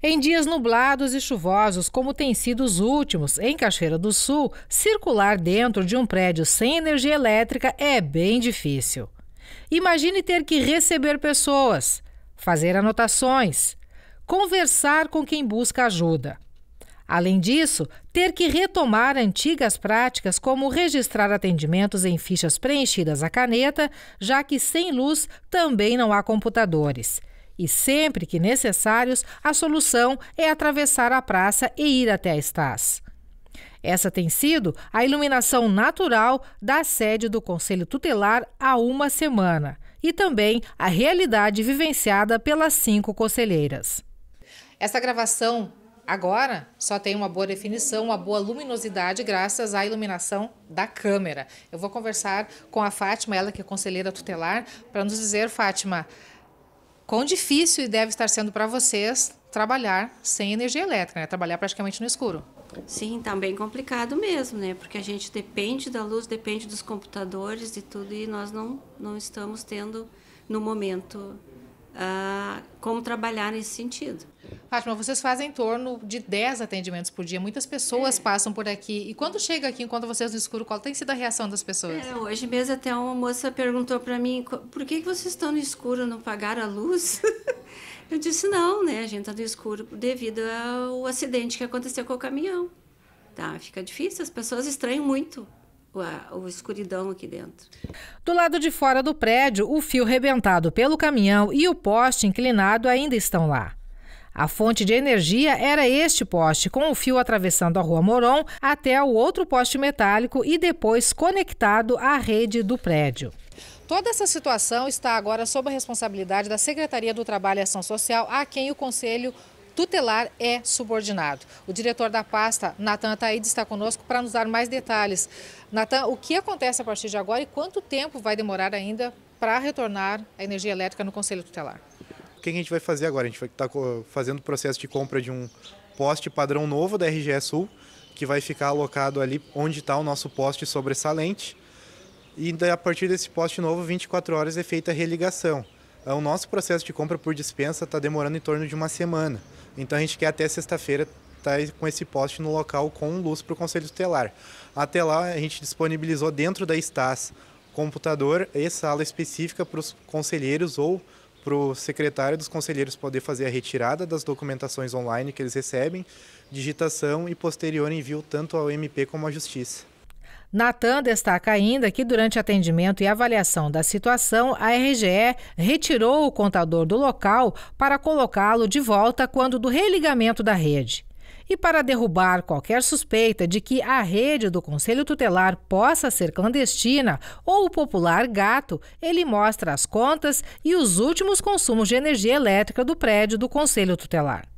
Em dias nublados e chuvosos, como tem sido os últimos, em Cachoeira do Sul, circular dentro de um prédio sem energia elétrica é bem difícil. Imagine ter que receber pessoas, fazer anotações, conversar com quem busca ajuda. Além disso, ter que retomar antigas práticas como registrar atendimentos em fichas preenchidas à caneta, já que sem luz também não há computadores e sempre que necessários, a solução é atravessar a praça e ir até a Estás. Essa tem sido a iluminação natural da sede do Conselho Tutelar há uma semana e também a realidade vivenciada pelas cinco conselheiras. Essa gravação Agora, só tem uma boa definição, uma boa luminosidade graças à iluminação da câmera. Eu vou conversar com a Fátima, ela que é conselheira tutelar, para nos dizer, Fátima, quão difícil deve estar sendo para vocês trabalhar sem energia elétrica, né? Trabalhar praticamente no escuro. Sim, está bem complicado mesmo, né? Porque a gente depende da luz, depende dos computadores e tudo, e nós não, não estamos tendo, no momento, uh, como trabalhar nesse sentido. Fátima, vocês fazem em torno de 10 atendimentos por dia. Muitas pessoas é. passam por aqui. E quando chega aqui, enquanto vocês no escuro, qual tem sido a reação das pessoas? É, hoje mesmo até uma moça perguntou para mim, por que, que vocês estão no escuro, não pagaram a luz? Eu disse, não, né? A gente está no escuro devido ao acidente que aconteceu com o caminhão. Tá, fica difícil, as pessoas estranham muito o escuridão aqui dentro. Do lado de fora do prédio, o fio rebentado pelo caminhão e o poste inclinado ainda estão lá. A fonte de energia era este poste, com o fio atravessando a Rua Moron até o outro poste metálico e depois conectado à rede do prédio. Toda essa situação está agora sob a responsabilidade da Secretaria do Trabalho e Ação Social, a quem o Conselho tutelar é subordinado. O diretor da pasta, Natan Ataíde, está conosco para nos dar mais detalhes. Natan, o que acontece a partir de agora e quanto tempo vai demorar ainda para retornar a energia elétrica no Conselho Tutelar? O que a gente vai fazer agora? A gente vai estar tá fazendo o processo de compra de um poste padrão novo da RGE Sul, que vai ficar alocado ali onde está o nosso poste sobressalente. E a partir desse poste novo, 24 horas é feita a religação. É, o nosso processo de compra por dispensa está demorando em torno de uma semana. Então a gente quer até sexta-feira estar tá com esse poste no local com luz para o Conselho Tutelar. Até lá, a gente disponibilizou dentro da STAS computador e sala específica para os conselheiros ou para o secretário dos conselheiros poder fazer a retirada das documentações online que eles recebem, digitação e posterior envio tanto ao MP como à Justiça. Natan destaca ainda que, durante atendimento e avaliação da situação, a RGE retirou o contador do local para colocá-lo de volta quando do religamento da rede e para derrubar qualquer suspeita de que a rede do Conselho Tutelar possa ser clandestina ou o popular gato, ele mostra as contas e os últimos consumos de energia elétrica do prédio do Conselho Tutelar.